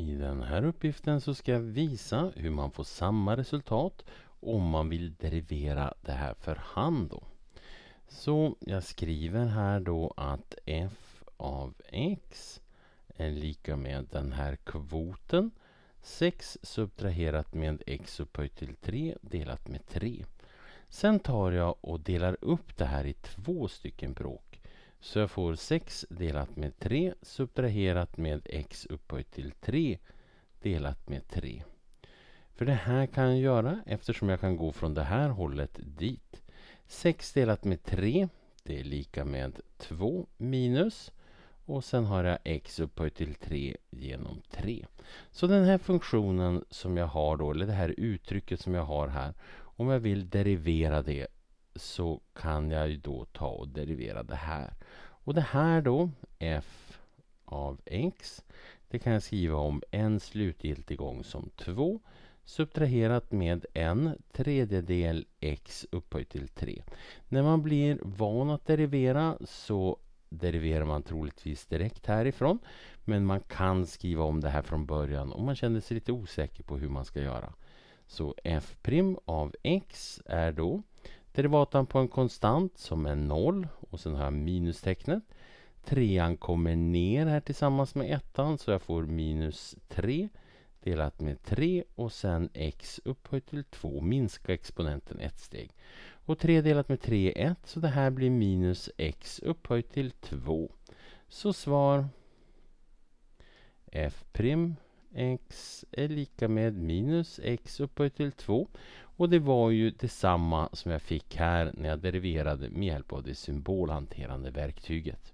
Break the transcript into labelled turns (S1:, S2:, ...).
S1: I den här uppgiften så ska jag visa hur man får samma resultat om man vill derivera det här för hand. Då. Så jag skriver här då att f av x är lika med den här kvoten 6 subtraherat med x upphöjt till 3 delat med 3. Sen tar jag och delar upp det här i två stycken bråk så jag får 6 delat med 3 subtraherat med x upphöjt till 3 delat med 3. För det här kan jag göra eftersom jag kan gå från det här hållet dit. 6 delat med 3, det är lika med 2 minus och sen har jag x upphöjt till 3 genom 3. Så den här funktionen som jag har då, eller det här uttrycket som jag har här, om jag vill derivera det så kan jag ju då ta och derivera det här. Och det här då, f av x, det kan jag skriva om en slutgiltig gång som 2 subtraherat med en tredjedel x upphöjt till 3. När man blir van att derivera så deriverar man troligtvis direkt härifrån. Men man kan skriva om det här från början om man känner sig lite osäker på hur man ska göra. Så f' av x är då Derivatan på en konstant som är noll och sen har jag minustecknet. Trean kommer ner här tillsammans med ettan så jag får minus 3 delat med 3 och sen x upphöjt till 2. Minska exponenten ett steg. Och 3 delat med 3 är 1 så det här blir minus x upphöjt till 2. Så svar f' x är lika med minus x upphöjt till 2. Och det var ju detsamma som jag fick här när jag deriverade med hjälp av det symbolhanterande verktyget.